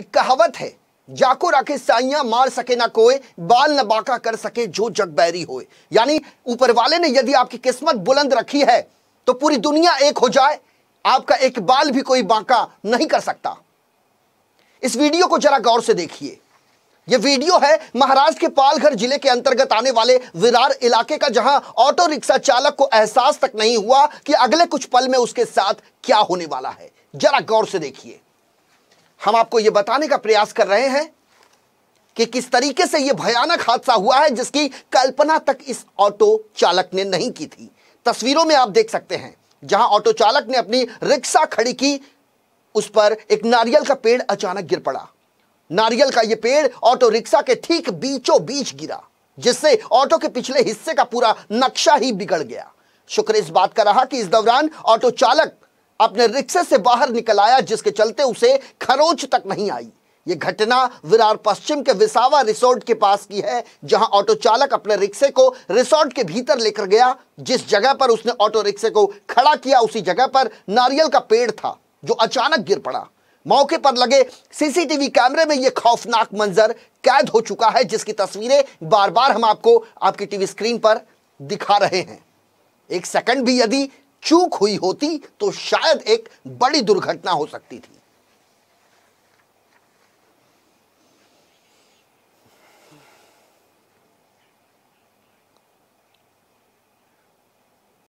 एक कहावत है जाको राखे साइया मार सके ना कोई बाल न बाका कर सके जो जग बैरी होए यानी ऊपर वाले ने यदि आपकी किस्मत बुलंद रखी है तो पूरी दुनिया एक हो जाए आपका एक बाल भी कोई बांका नहीं कर सकता इस वीडियो को जरा गौर से देखिए यह वीडियो है महाराष्ट्र के पालघर जिले के अंतर्गत आने वाले विरार इलाके का जहां ऑटो रिक्शा चालक को एहसास तक नहीं हुआ कि अगले कुछ पल में उसके साथ क्या होने वाला है जरा गौर से देखिए हम आपको यह बताने का प्रयास कर रहे हैं कि किस तरीके से यह भयानक हादसा हुआ है जिसकी कल्पना तक इस ऑटो चालक ने नहीं की थी तस्वीरों में आप देख सकते हैं जहां ऑटो चालक ने अपनी रिक्शा खड़ी की उस पर एक नारियल का पेड़ अचानक गिर पड़ा नारियल का यह पेड़ ऑटो रिक्शा के ठीक बीचों बीच गिरा जिससे ऑटो के पिछले हिस्से का पूरा नक्शा ही बिगड़ गया शुक्र इस बात का रहा कि इस दौरान ऑटो चालक अपने रिक्शे से बाहर निकल आया जिसके चलते उसे खरोच तक नहीं आई ये घटना विरार पश्चिम के विसावा रिसोर्ट के पास की है जहां ऑटो चालक अपने रिक्शे को रिसोर्ट के भीतर लेकर गया जिस जगह पर उसने ऑटो रिक्शे को खड़ा किया उसी जगह पर नारियल का पेड़ था जो अचानक गिर पड़ा मौके पर लगे सीसीटीवी कैमरे में यह खौफनाक मंजर कैद हो चुका है जिसकी तस्वीरें बार बार हम आपको आपकी टीवी स्क्रीन पर दिखा रहे हैं एक सेकंड भी यदि चूक हुई होती तो शायद एक बड़ी दुर्घटना हो सकती थी